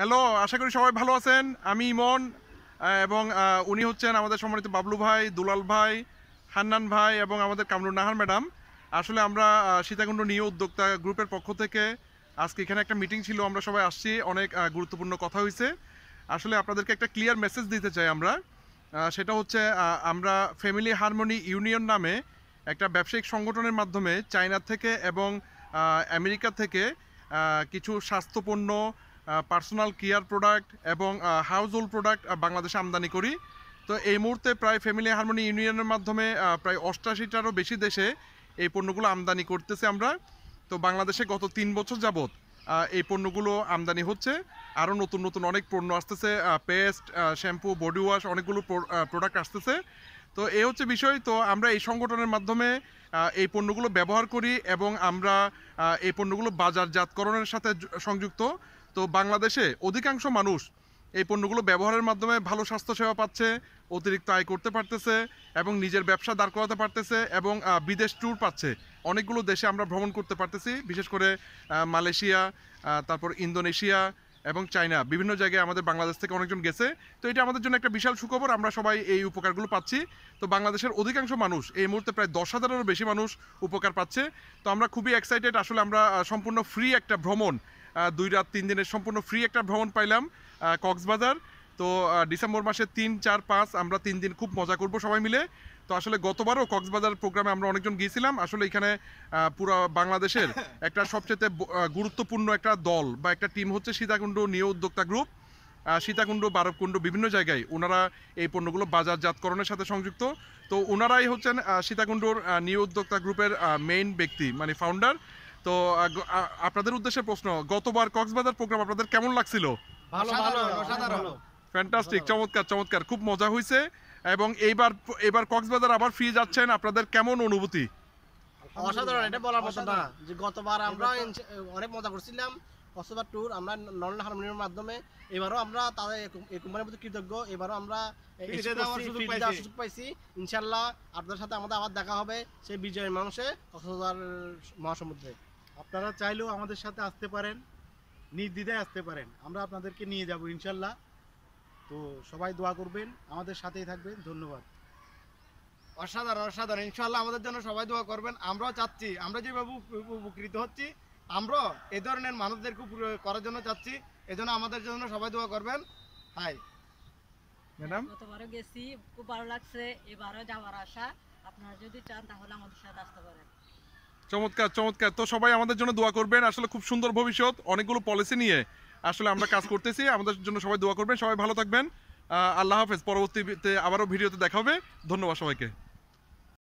hello আশা করি সবাই ভালো আছেন আমি ইমন এবং উনি হচ্ছেন আমাদের সম্মানিত বাবলু ভাই দুলাল ভাই হান্নান ভাই এবং আমাদের কামরুল নাহার ম্যাডাম আসলে আমরা সীতাকুণ্ড নিয়ে উদ্যোক্তা গ্রুপের পক্ষ থেকে আজকে এখানে একটা মিটিং ছিল আমরা সবাই আসছি অনেক গুরুত্বপূর্ণ কথা হয়েছে আসলে আপনাদেরকে একটা ক্লিয়ার মেসেজ দিতে চাই আমরা সেটা হচ্ছে আমরা ফ্যামিলি হারমোনি ইউনিয়ন নামে একটা ব্যবসায়িক সংগঠনের মাধ্যমে চায়না থেকে এবং আমেরিকা থেকে কিছু স্বাস্থ্যপণ্য পার্সোনাল কেয়ার প্রোডাক্ট এবং হাউস হোল্ড প্রোডাক্ট বাংলাদেশে আমদানি করি তো এই মুহূর্তে প্রায় ফ্যামিলি হারমোনি ইউনিয়নের মাধ্যমে প্রায় অষ্টাশিটারও বেশি দেশে এই পণ্যগুলো আমদানি করতেছে আমরা তো বাংলাদেশে গত তিন বছর যাবৎ এই পণ্যগুলো আমদানি হচ্ছে আরও নতুন নতুন অনেক পণ্য আসতেছে পেস্ট শ্যাম্পু বডি ওয়াশ অনেকগুলো প্রোডাক্ট আসতেছে তো এই হচ্ছে বিষয় তো আমরা এই সংগঠনের মাধ্যমে এই পণ্যগুলো ব্যবহার করি এবং আমরা এই পণ্যগুলো বাজারজাতকরণের সাথে সংযুক্ত তো বাংলাদেশে অধিকাংশ মানুষ এই পণ্যগুলো ব্যবহারের মাধ্যমে ভালো স্বাস্থ্যসেবা পাচ্ছে অতিরিক্ত আয় করতে পারতেছে এবং নিজের ব্যবসা দাঁড় করাতে পারতেছে এবং বিদেশ ট্যুর পাচ্ছে অনেকগুলো দেশে আমরা ভ্রমণ করতে পারতেছি বিশেষ করে মালয়েশিয়া তারপর ইন্দোনেশিয়া এবং চায়না বিভিন্ন জায়গায় আমাদের বাংলাদেশ থেকে অনেকজন গেছে তো এটা আমাদের জন্য একটা বিশাল সুখবর আমরা সবাই এই উপকারগুলো পাচ্ছি তো বাংলাদেশের অধিকাংশ মানুষ এই মুহূর্তে প্রায় দশ হাজারেরও বেশি মানুষ উপকার পাচ্ছে তো আমরা খুবই এক্সাইটেড আসলে আমরা সম্পূর্ণ ফ্রি একটা ভ্রমণ দুই রাত তিন দিনের সম্পূর্ণ ফ্রি একটা ভ্রমণ পাইলাম কক্সবাজার তো ডিসেম্বর মাসে তিন চার পাঁচ আমরা তিন দিন খুব মজা করব সবাই মিলে তো আসলে গতবারও কক্সবাজার প্রোগ্রামে আমরা অনেকজন গিয়েছিলাম আসলে এখানে পুরো বাংলাদেশের একটা সবচেয়ে গুরুত্বপূর্ণ একটা দল বা একটা টিম হচ্ছে সীতাকুণ্ড নিয়ে উদ্যোক্তা গ্রুপ সীতাকুণ্ড বারবকুণ্ড বিভিন্ন জায়গায় ওনারা এই পণ্যগুলো বাজারজাতকরণের সাথে সংযুক্ত তো ওনারাই হচ্ছেন সীতাকুণ্ডর নিয় উদ্যোক্তা গ্রুপের মেইন ব্যক্তি মানে ফাউন্ডার তো আপনাদের উদ্দেশ্যে প্রশ্ন গতবার কক্সবাজার প্রোগ্রাম আপনাদের কেমন লাগছিল ফ্যান্টাস্টিক চমৎকার চমৎকার খুব মজা হয়েছে এবং এইবার এবার কক্সবাজার আবার যাচ্ছেন আপনাদের কেমন অনুভূতি অসাধারণ এটা বলার মতো না যে গতবার আমরা অনেক মজা করছিলাম কক্সবাজার ট্যুর আমরা হারমোনিয়ামের মাধ্যমে এবারও আমরা তাদের কোম্পানির প্রতি কৃতজ্ঞ এবারও আমরা সুযোগ পাইছি ইনশাল্লাহ আপনাদের সাথে আমাদের আবার দেখা হবে সেই বিজয়ের মাংসে কক্সবাজার মহাসমুদ্রে আপনারা চাইলেও আমাদের সাথে আসতে পারেন নির্দ্বিধায় আসতে পারেন আমরা আপনাদেরকে নিয়ে যাব ইনশাল্লাহ তো সবাই দোয়া করবেন আমাদের সাথেই থাকবেন ধন্যবাদ অসাধারণ অসাধারণ ইনশাল্লাহ আমাদের জন্য সবাই দোয়া করবেন আমরাও চাচ্ছি আমরা যেভাবে উপকৃত হচ্ছি আমরাও এ ধরনের মানুষদেরকে করার জন্য চাচ্ছি এজন্য আমাদের জন্য সবাই দোয়া করবেন হাই ম্যাডাম গতবারও গেছি খুব ভালো লাগছে এবারও যাওয়ার আশা আপনারা যদি চান তাহলে আমাদের সাথে আসতে পারেন চমৎকার চমৎকার তো সবাই আমাদের জন্য দোয়া করবেন আসলে খুব সুন্দর ভবিষ্যৎ অনেকগুলো পলিসি নিয়ে আসলে আমরা কাজ করতেছি আমাদের জন্য সবাই দোয়া করবেন সবাই ভালো থাকবেন আল্লাহ হাফেজ পরবর্তীতে আবারও ভিডিওতে দেখা হবে ধন্যবাদ সবাইকে